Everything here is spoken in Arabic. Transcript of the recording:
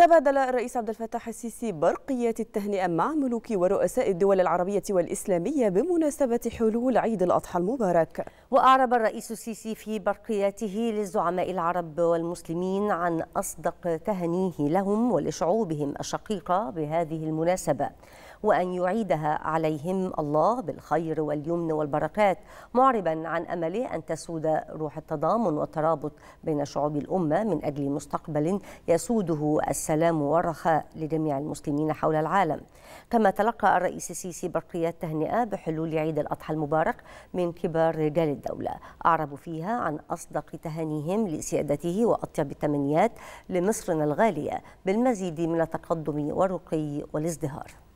تبادل الرئيس عبد الفتاح السيسي برقية التهنئة مع ملوك ورؤساء الدول العربية والإسلامية بمناسبة حلول عيد الأضحى المبارك وأعرب الرئيس السيسي في برقيته للزعماء العرب والمسلمين عن أصدق تهنيه لهم ولشعوبهم الشقيقة بهذه المناسبة وأن يعيدها عليهم الله بالخير واليمن والبركات معربا عن أمله أن تسود روح التضامن والترابط بين شعوب الأمة من أجل مستقبل يسوده السلام والرخاء لجميع المسلمين حول العالم كما تلقى الرئيس السيسي برقية تهنئة بحلول عيد الأضحى المبارك من كبار رجال الدولة أعربوا فيها عن أصدق تهانيهم لسيادته وأطيب التمنيات لمصرنا الغالية بالمزيد من التقدم والرقي والازدهار